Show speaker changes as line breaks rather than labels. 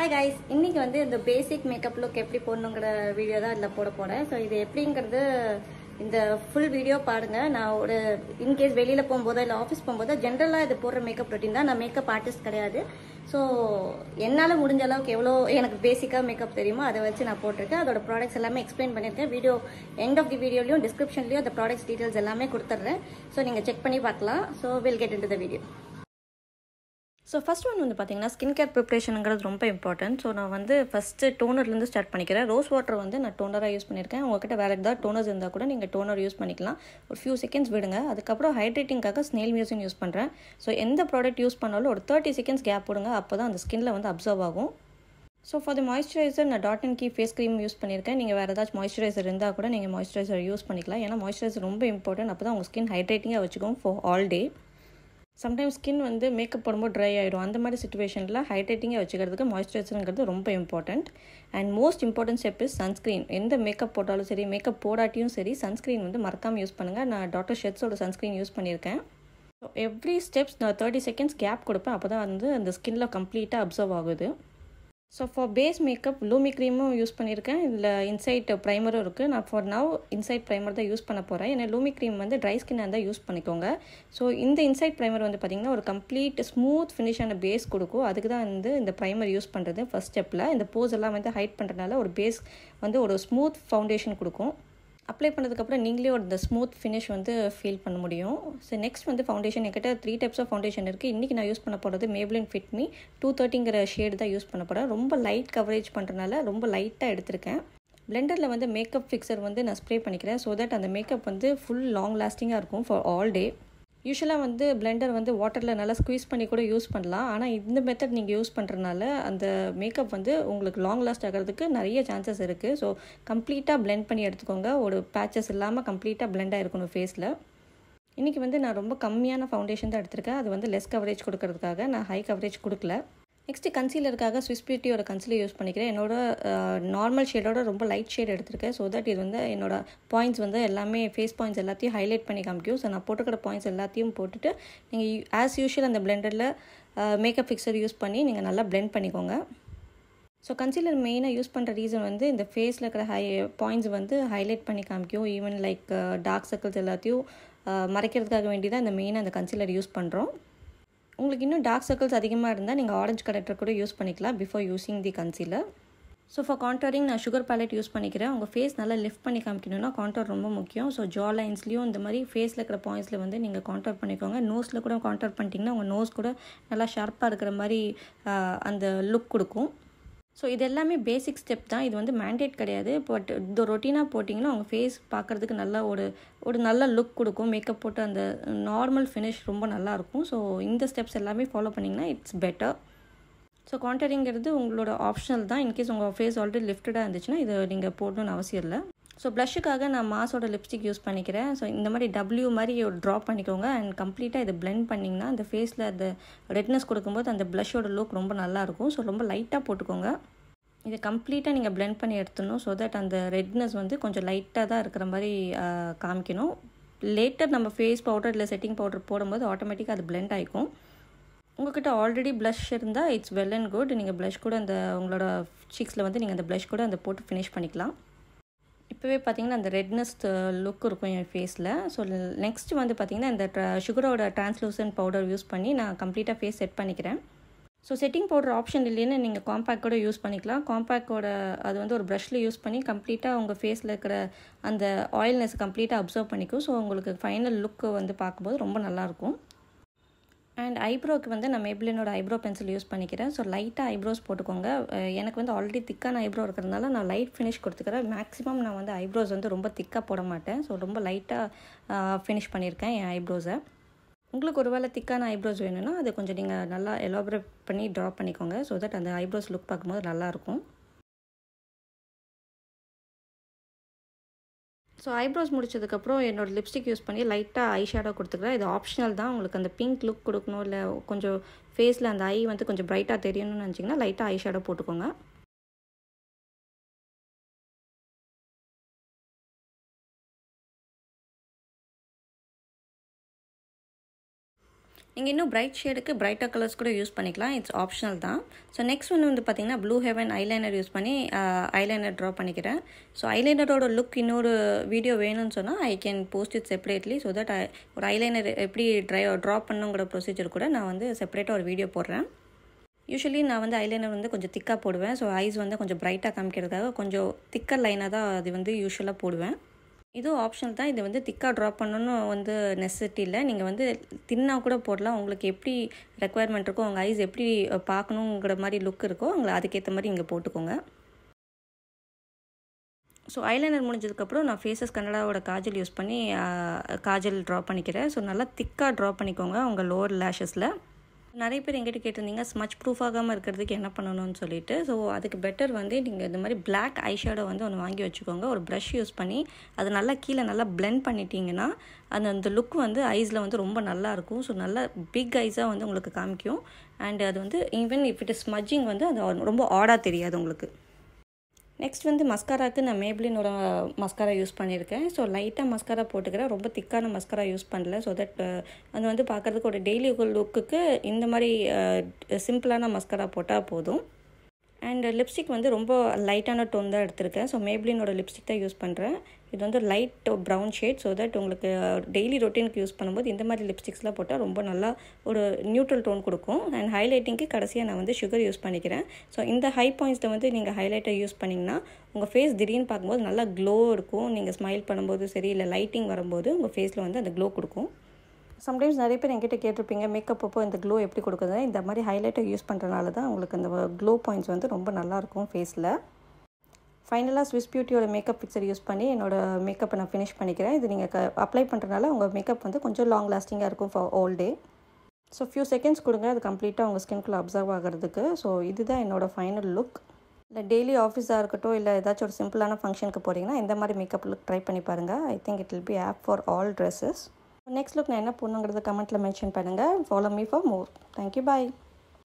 hi guys இன்றைக்கி வந்து இந்த பேசிக் மேக்கப் லுக் எப்படி போடணுங்கிற வீடியோ தான் இதில் போட போகிறேன் ஸோ இது எப்படிங்கிறது இந்த ஃபுல் வீடியோ பாருங்கள் நான் ஒரு இன்கேஸ் வெளியில் போகும்போதோ இல்லை ஆஃபீஸ் போகும்போதோ ஜென்ரலாக இது போடுற மேக்கப் ரொட்டீன் தான் நான் மேக்கப் ஆர்டிஸ்ட் கிடையாது ஸோ என்னால் முடிஞ்ச அளவுக்கு எவ்வளோ எனக்கு பேசிக்காக மேக்கப் தெரியுமோ அதை வச்சு நான் போட்டிருக்கேன் அதோட ப்ராடக்ட்ஸ் எல்லாமே எக்ஸ்பிளைன் பண்ணியிருக்கேன் வீடியோ எண்ட் ஆஃப் தி வீடியோலையும் டிஸ்கிரிப்ஷன்லையும் அந்த ப்ராடக்ட்ஸ் டீட்டெயில்ஸ் எல்லாமே கொடுத்துட்றேன் ஸோ நீங்கள் செக் பண்ணி பார்க்கலாம் so will get into the video so first one வந்து பார்த்தீங்கன்னா ஸ்கின் கேர் ப்ரிப்ரேஷனுங்கிறது ரொம்ப இம்பார்ட்டன்ட் ஸோ நான் வந்து ஃபஸ்ட்டு டோனர்லேருந்து ஸ்டார்ட் பண்ணிக்கிறேன் ரோஸ் வாட்டர் வந்து நான் டோனராக யூஸ் பண்ணியிருக்கேன் உங்ககிட்ட வேறு எதாவது டோனர்ஸ் இருந்தால் கூட நீங்கள் டோனர் யூஸ் பண்ணிக்கலாம் ஒரு ஃபியூ செகண்ட்ஸ் விடுங்க அதுக்கப்புறம் ஹைட்ரேட்டிங்காக ஸ்னேல் மியூசின் யூஸ் பண்ணுறேன் ஸோ எந்த ப்ராடக்ட் யூஸ் பண்ணாலும் ஒரு தேர்ட்டி செகண்ட்ஸ் கேப் விடுங்க அப்போ தான் அந்த ஸ்கின்ல வந்து அப்சர்வ் ஆகும் ஸோ ஃபார் த மாய்ச்சரைசர் நான் dot and key face cream use பண்ணியிருக்கேன் நீங்கள் வேறு ஏதாச்சும் மாய்ச்சரைசர் இருந்தால் கூட நீங்கள் மாய்ச்சரைசர் யூஸ் பண்ணிக்கலாம் ஏன்னா மாய்ச்சரைசர் ரொம்ப இம்பார்ட்டன்ட் அப்போ தான் உங்கள் ஸ்கின் ஹைட்ரேட்டிங்காக வச்சுக்கோங்க for all day sometimes skin வந்து மேக்கப் போடும்போது ட்ரை ஆகிடும் அந்த மாதிரி சுச்சுவேஷனில் ஹைட்ரேட்டிங்காக வச்சுக்கிறதுக்கு மாய்ஸ்சரைசருங்கிறது ரொம்ப important and most important step is sunscreen எந்த மேக்கப் போட்டாலும் சரி மேக்கப் போடாட்டியும் சரி சன்ஸ்க்ரீன் வந்து மறக்காமல் யூஸ் பண்ணுங்கள் நான் டாக்டர் ஷெட்ஸோட சன்ஸ்க்ரீன் யூஸ் பண்ணியிருக்கேன் எவ்ரி ஸ்டெப்ஸ் நான் தேர்ட்டி செகண்ட்ஸ் கேப் கொடுப்பேன் அப்போ தான் வந்து அந்த ஸ்கின்னில் கம்ப்ளீட்டாக அப்சர்வ் ஆகுது ஸோ ஃபார் பேஸ் மேக்கப் லூமி க்ரீமும் யூஸ் பண்ணியிருக்கேன் இதில் இன்சைட் ப்ரைமரும் இருக்குது நான் ஃபார் நவ் இன்சைட் ப்ரைமர் தான் யூஸ் பண்ண போகிறேன் ஏன்னா லூமி க்ரீம் வந்து ட்ரை ஸ்கின்னாக தான் யூஸ் பண்ணிக்கோங்க ஸோ இந்த இன்சைட் ப்ரைமர் வந்து பார்த்திங்கன்னா ஒரு கம்ப்ளீட் ஸ்மூத் ஃபினிஷான பேஸ் கொடுக்கும் அதுக்கு தான் வந்து இந்த ப்ரைமர் யூஸ் பண்ணுறது ஃபஸ்ட் ஸ்டெப்பில் இந்த போஸ் எல்லாம் வந்து ஹைட் பண்ணுறதுனால ஒரு பேஸ் வந்து ஒரு ஸ்மூத் ஃபவுண்டேஷன் கொடுக்கும் அப்ளை பண்ணதுக்கப்புறம் நீங்களே ஒரு இந்த ஸ்மூத் ஃபினிஷ் வந்து ஃபீல் பண்ண முடியும் ஸோ நெக்ஸ்ட் வந்து ஃபவுண்டேஷன் என்கிட்ட த்ரீ டைப்ஸ் ஆஃப் ஃபவுண்டேஷன் இருக்குது இன்றைக்கி நான் யூஸ் பண்ண போகிறது மேப்ளின் ஃபிட் மீ டூ தேர்ட்டிங்கிற ஷேடு தான் யூஸ் பண்ண போகிறேன் ரொம்ப லைட் கவரேஜ் பண்ணுறனால ரொம்ப லைட்டாக எடுத்திருக்கேன் பிளெண்டரில் வந்து மேக்கப் ஃபிக்சர் வந்து நான் ஸ்ப்ரே பண்ணிக்கிறேன் ஸோ தட் அந்த மேக்கப் வந்து ஃபுல் லாங் லாஸ்டிங்காக இருக்கும் ஃபார் ஆல் டே யூஸ்வலாக வந்து பிளெண்டர் வந்து வாட்டரில் நல்லா ஸ்குவீஸ் பண்ணி கூட யூஸ் பண்ணலாம் ஆனால் இந்த மெத்தட் நீங்கள் யூஸ் பண்ணுறதுனால அந்த மேக்கப் வந்து உங்களுக்கு லாங் லாஸ்ட் ஆகிறதுக்கு நிறைய சான்சஸ் இருக்குது ஸோ கம்ப்ளீட்டாக பிளெண்ட் பண்ணி எடுத்துக்கோங்க ஒரு பேச்சஸ் இல்லாமல் கம்ப்ளீட்டாக பிளெண்டாக இருக்கணும் ஃபேஸில் இன்றைக்கி வந்து நான் ரொம்ப கம்மியான ஃபவுண்டேஷன் தான் எடுத்திருக்கேன் அது வந்து லெஸ் கவரேஜ் கொடுக்கறதுக்காக நான் ஹை கவரேஜ் கொடுக்கல நெக்ஸ்ட்டு கன்சீலருக்காக ஸ்விஸ் பியூட்டியோட கன்சிலர் யூஸ் பண்ணிக்கிறேன் என்னோட நார்மல் ஷேடோட ரொம்ப லைட் ஷேட் எடுத்திருக்கேன் ஸோ தட் இது வந்து என்னோட பாயிண்ட்ஸ் வந்து எல்லாமே ஃபேஸ் பாயிண்ட்ஸ் எல்லாத்தையும் ஹைலைட் பண்ணி காமிக்கும் ஸோ நான் போட்டுக்கிற பாயிண்ட்ஸ் எல்லாத்தையும் போட்டுட்டு நீங்கள் ஆஸ் யூஷுவல் அந்த பிளெண்டரில் மேக்கப் ஃபிக்ஸர் யூஸ் பண்ணி நீங்கள் நல்லா பிளெண்ட் பண்ணிக்கோங்க ஸோ கன்சீலர் மெயினாக யூஸ் பண்ணுற ரீசன் வந்து இந்த ஃபேஸில் இருக்கிற ஹை பாயிண்ட்ஸ் வந்து ஹைலைட் பண்ணி காமிக்கும் ஈவன் லைக் டார்க் சர்க்கிள்ஸ் எல்லாத்தையும் மறைக்கிறதுக்காக வேண்டி தான் இந்த மெயினாக அந்த கன்சீலர் யூஸ் பண்ணுறோம் உங்களுக்கு இன்னும் டார்க் சர்க்கிள்ஸ் அதிகமாக இருந்தால் நீங்கள் ஆரஞ்சு கலெக்டர் கூட யூஸ் பண்ணிக்கலாம் before using the concealer so for contouring நான் சுகர் பேலட் யூஸ் பண்ணிக்கிறேன் உங்கள் ஃபேஸ் நல்லா லிஃப்ட் பண்ணி காமிக்கணும்னா கான்டர் ரொம்ப முக்கியம் ஸோ ஜா லைன்ஸ்லையும் இந்த மாதிரி ஃபேஸில் இருக்கிற பாயிண்ட்ஸில் வந்து நீங்கள் கான்டர் பண்ணிக்கோங்க நோஸில் கூட கான்டர் பண்ணிட்டீங்கன்னா உங்கள் நோஸ் கூட நல்லா ஷார்ப்பாக இருக்கிற மாதிரி அந்த லுக் கொடுக்கும் ஸோ இது எல்லாமே பேசிக் ஸ்டெப் தான் இது வந்து மேண்டேட் கிடையாது பட் இந்த ரொட்டீனாக போட்டிங்கன்னா அவங்க ஃபேஸ் பார்க்குறதுக்கு நல்லா ஒரு ஒரு நல்ல லுக் கொடுக்கும் மேக்கப் போட்டு அந்த நார்மல் ஃபினிஷ் ரொம்ப நல்லாயிருக்கும் ஸோ இந்த ஸ்டெப்ஸ் எல்லாமே ஃபாலோ பண்ணிங்கன்னா இட்ஸ் பெட்டர் ஸோ கான்டரிங்கிறது உங்களோட ஆப்ஷனல் தான் இன்கேஸ் உங்கள் ஃபேஸ் ஆல்ரெடி லிஃப்டடாக இருந்துச்சுன்னா இதை நீங்கள் போடணும்னு அவசியம் இல்லை ஸோ ப்ளஷுக்காக நான் மாஸோட லிப்ஸ்டிக் யூஸ் பண்ணிக்கிறேன் ஸோ இந்த மாதிரி டபிள்யூ மாதிரி ட்ரா பண்ணிக்கோங்க அண்ட் கம்ப்ளீட்டாக இதை பிளெண்ட் பண்ணிங்கன்னா அந்த ஃபேஸில் அந்த ரெட்னஸ் கொடுக்கும்போது அந்த ப்ளஷோட லுக் ரொம்ப நல்லாயிருக்கும் ஸோ ரொம்ப லைட்டாக போட்டுக்கோங்க இதை கம்ப்ளீட்டாக நீங்கள் பிளெண்ட் பண்ணி எடுத்துடணும் ஸோ தட் அந்த ரெட்னஸ் வந்து கொஞ்சம் லைட்டாக தான் இருக்கிற மாதிரி காமிக்கணும் லேட்டர் நம்ம ஃபேஸ் பவுடர் இல்லை செட்டிங் பவுடர் போடும்போது ஆட்டோமேட்டிக்காக அது பிளெண்ட் ஆகிக்கும் உங்கள்கிட்ட ஆல்ரெடி ப்ளஷ் இருந்தால் இட்ஸ் வெல் அண்ட் குட் நீங்கள் ப்ளஷ் கூட அந்த உங்களோட சீக்ஸில் வந்து நீங்கள் அந்த ப்ளஷ் கூட அந்த போட்டு ஃபினிஷ் பண்ணிக்கலாம் இப்போவே பார்த்திங்கன்னா அந்த ரெட்னஸ் லுக் இருக்கும் என் ஃபேஸில் ஸோ நெக்ஸ்ட் வந்து பார்த்திங்கன்னா இந்த சுகரோட ட்ரான்ஸ்லூசன் பவுடர் யூஸ் பண்ணி நான் கம்ப்ளீட்டாக ஃபேஸ் செட் பண்ணிக்கிறேன் ஸோ செட்டிங் பவுடர் ஆப்ஷன் இல்லைன்னு நீங்கள் காம்பேக்ட் கூட யூஸ் பண்ணிக்கலாம் காம்பேக்டோட அது வந்து ஒரு ப்ரஷில் யூஸ் பண்ணி கம்ப்ளீட்டாக உங்கள் ஃபேஸில் இருக்கிற அந்த ஆயில்னஸ் கம்ப்ளீட்டாக அப்சர்வ் பண்ணிக்கும் ஸோ உங்களுக்கு ஃபைனல் லுக்கு வந்து பார்க்கும்போது ரொம்ப நல்லாயிருக்கும் அண்ட் ஐப்ரோக்கு வந்து நான் மேப்ளினோட ஐப்ரோ பென்சில் யூஸ் பண்ணிக்கிறேன் ஸோ லைட்டாக ஐப்ரோஸ் போட்டுக்கோங்க எனக்கு வந்து ஆல்ரெடி திக்கான ஐப்ரோ இருக்கிறதுனால நான் லைட் ஃபினிஷ் கொடுத்துக்கிறேன் மேக்ஸிமம் நான் வந்து ஐப்ரோஸ் வந்து ரொம்ப திக்காக போட மாட்டேன் ஸோ ரொம்ப லைட்டாக ஃபினிஷ் பண்ணியிருக்கேன் என் ஐப்ரோஸை உங்களுக்கு ஒரு வேளை திக்கான ஐப்ரோஸ் வேணும்னா அதை கொஞ்சம் நீங்கள் நல்லா எலாபரேட் பண்ணி ட்ரா பண்ணிக்கோங்க ஸோ தட் அந்த ஐப்ரோஸ் லுக் பார்க்கும்போது நல்லாயிருக்கும் ஸோ ஐப்ரோஸ் முடிச்சதுக்கப்புறம் என்னோடய லிப்ஸ்டிக் யூஸ் பண்ணி லைட்டாக ஐ ஷேடோ கொடுத்துக்கிறேன் இது ஆப்ஷனல் தான் உங்களுக்கு அந்த பிங்க் லுக் கொடுக்கணும் இல்லை கொஞ்சம் ஃபேஸில் அந்த ஐ வந்து கொஞ்சம் ப்ரைட்டாக தெரியணும்னு நினச்சிங்கன்னா லைட்டாக ஐ ஷேடோ போட்டுக்கோங்க நீங்கள் இன்னும் பிரைட் ஷேடுக்கு பிரைட்டாக கலர்ஸ் கூட யூஸ் பண்ணிக்கலாம் இட்ஸ் ஆப்ஷனல் தான் ஸோ நெக்ஸ்ட் ஒன்று வந்து பார்த்திங்கன்னா ப்ளூ ஹெவன் ஐலைனர் யூஸ் பண்ணி ஐலைனர் ட்ரா பண்ணிக்கிறேன் ஸோ ஐலைனரோட லுக் இன்னொரு வீடியோ வேணும்னு சொன்னால் I can post it separately so that ஒரு ஐலைனர் எப்படி ட்ரை ட்ரா பண்ணுங்கிற ப்ரொசீஜர் கூட நான் வந்து செப்பரேட்டாக ஒரு வீடியோ போடுறேன் யூஸ்வலி நான் வந்து ஐலைனர் வந்து கொஞ்சம் திக்காக போடுவேன் ஸோ ஐஸ் வந்து கொஞ்சம் பிரைட்டாக காமிக்கிறதுக்காக கொஞ்சம் திக்கர் லைனாக தான் அது வந்து யூஸ்வலாக போடுவேன் இது ஆப்ஷனல் தான் இது வந்து திக்காக ட்ரா பண்ணணும்னு வந்து நெசசிட்டி இல்லை நீங்கள் வந்து தின்னாக கூட போடலாம் உங்களுக்கு எப்படி ரெக்குவயர்மெண்ட் இருக்கோ உங்கள் ஐஸ் எப்படி பார்க்கணுங்கிற மாதிரி லுக் இருக்கோ உங்களை அதுக்கேற்ற மாதிரி இங்கே போட்டுக்கோங்க ஸோ ஐலைனர் முடிஞ்சதுக்கப்புறம் நான் ஃபேஸஸ் கன்னடாவோட காஜல் யூஸ் பண்ணி காஜல் ட்ரா பண்ணிக்கிறேன் ஸோ நல்லா திக்காக ட்ரா பண்ணிக்கோங்க உங்கள் லோவர் லேஷஸில் நிறைய பேர் எங்கிட்ட கேட்டிருந்தீங்க ஸ்மச் ப்ரூஃப் ஆகாமல் இருக்கிறதுக்கு என்ன பண்ணணும்னு சொல்லிட்டு ஸோ அதுக்கு பெட்டர் வந்து நீங்கள் இந்த மாதிரி பிளாக் ஐ ஷேடோ வந்து ஒன்று வாங்கி வச்சுக்கோங்க ஒரு ப்ரஷ் யூஸ் பண்ணி அது நல்லா கீழே நல்லா பிளெண்ட் பண்ணிட்டீங்கன்னா அந்த அந்த லுக் வந்து ஐஸில் வந்து ரொம்ப நல்லாயிருக்கும் ஸோ நல்லா பிக் ஐஸாக வந்து உங்களுக்கு காமிக்கும் அண்ட் அது வந்து ஈவன் இஃப் இட் ஸ்மஜ்ஜிங் வந்து அது ரொம்ப ஆடாக தெரியாது உங்களுக்கு நெக்ஸ்ட் வந்து மஸ்காராக்கு நான் மேப்ளினோட மஸ்காரா யூஸ் பண்ணியிருக்கேன் ஸோ லைட்டாக மஸ்காரா போட்டுக்கிறேன் ரொம்ப திக்கான மஸ்காரா யூஸ் பண்ணல ஸோ தட் uh, அது வந்து பார்க்குறதுக்கு ஒரு டெய்லி லுக்குக்கு இந்த மாதிரி சிம்பிளான மஸ்காரா போட்டால் போதும் அண்ட் லிப்ஸ்டிக் வந்து ரொம்ப லைட்டான டோன் தான் எடுத்திருக்கேன் ஸோ மேப்ளினோட லிப்ஸ்டிக் தான் யூஸ் பண்ணுறேன் இது வந்து light brown shade so that உங்களுக்கு டெய்லி ரொட்டீனுக்கு யூஸ் பண்ணும்போது இந்த மாதிரி லிப்ஸ்டிக்ஸ்லாம் போட்டால் ரொம்ப நல்லா ஒரு நியூட்ரல் டோன் கொடுக்கும் அண்ட் ஹைலைட்டிங்க்கு கடைசியாக நான் வந்து சுகர் யூஸ் பண்ணிக்கிறேன் ஸோ இந்த ஹை பாயிண்ட்ஸில் வந்து நீங்கள் ஹைலைட்டை யூஸ் பண்ணிங்கன்னா உங்கள் ஃபேஸ் திடீர்னு பார்க்கும்போது நல்லா க்ளோ இருக்கும் நீங்கள் ஸ்மைல் பண்ணும்போது சரி இல்லை லைட்டிங் வரும்போது உங்கள் ஃபேஸில் வந்து அந்த க்ளோ கொடுக்கும் சம்டைம்ஸ் நிறைய பேர் என்கிட்ட கேட்டிருப்பீங்க மேக்கப் அப்போ இந்த க்ளோ எப்படி கொடுக்குறது இந்த மாதிரி ஹைலைட்டை யூஸ் பண்ணுறனால தான் உங்களுக்கு இந்த க்ளோ பாயிண்ட்ஸ் வந்து ரொம்ப நல்லாயிருக்கும் ஃபேஸில் ஃபைனலாக ஸ்விஸ் பியூட்டியோட மேக்கப் ஃபிக்சர் யூஸ் பண்ணி என்னோடய மேக்கப்பை நான் ஃபினிஷ் பண்ணிக்கிறேன் இது நீங்கள் க அப்ளை பண்ணுறனால உங்கள் மேக்கப் வந்து கொஞ்சம் லாங் லாஸ்டிங்காக இருக்கும் for all day so few seconds கொடுங்க அது கம்ப்ளீட்டாக உங்கள் ஸ்கின்குள்ளே அப்சர்வ் ஆகிறதுக்கு ஸோ இதுதான் என்னோடய ஃபைனல் லுக் இல்லை டெய்லி ஆஃபீஸாக இருக்கட்டும் இல்லை ஏதாச்சும் ஒரு சிம்பிளான ஃபங்க்ஷனுக்கு போகிறீங்கன்னா இந்த மாதிரி மேக்கப் லுக் ட்ரை பண்ணி பாருங்கள் I think it will be apt for all dresses next look நான் என்ன பண்ணுங்கிறத கமெண்ட்டில் மென்ஷன் பண்ணுங்கள் follow me for more thank you bye